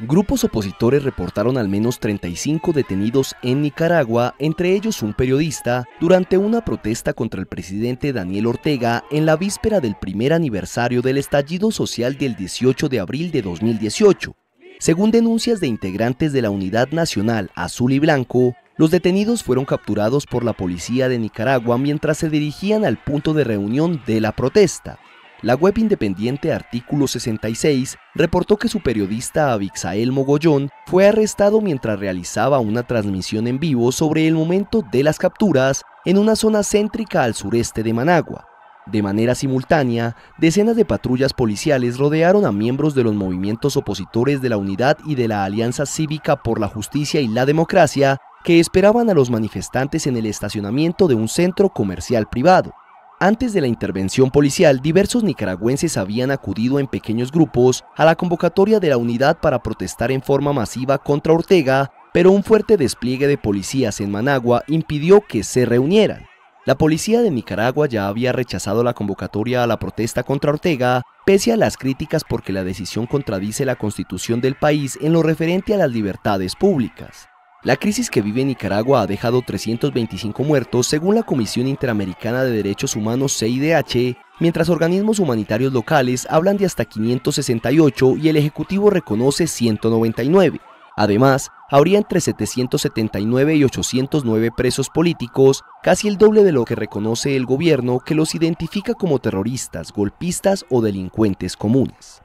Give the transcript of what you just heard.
Grupos opositores reportaron al menos 35 detenidos en Nicaragua, entre ellos un periodista, durante una protesta contra el presidente Daniel Ortega en la víspera del primer aniversario del estallido social del 18 de abril de 2018. Según denuncias de integrantes de la Unidad Nacional Azul y Blanco, los detenidos fueron capturados por la policía de Nicaragua mientras se dirigían al punto de reunión de la protesta. La web independiente Artículo 66 reportó que su periodista Abixael Mogollón fue arrestado mientras realizaba una transmisión en vivo sobre el momento de las capturas en una zona céntrica al sureste de Managua. De manera simultánea, decenas de patrullas policiales rodearon a miembros de los movimientos opositores de la Unidad y de la Alianza Cívica por la Justicia y la Democracia que esperaban a los manifestantes en el estacionamiento de un centro comercial privado. Antes de la intervención policial, diversos nicaragüenses habían acudido en pequeños grupos a la convocatoria de la unidad para protestar en forma masiva contra Ortega, pero un fuerte despliegue de policías en Managua impidió que se reunieran. La policía de Nicaragua ya había rechazado la convocatoria a la protesta contra Ortega, pese a las críticas porque la decisión contradice la constitución del país en lo referente a las libertades públicas. La crisis que vive Nicaragua ha dejado 325 muertos según la Comisión Interamericana de Derechos Humanos CIDH, mientras organismos humanitarios locales hablan de hasta 568 y el Ejecutivo reconoce 199. Además, habría entre 779 y 809 presos políticos, casi el doble de lo que reconoce el gobierno que los identifica como terroristas, golpistas o delincuentes comunes.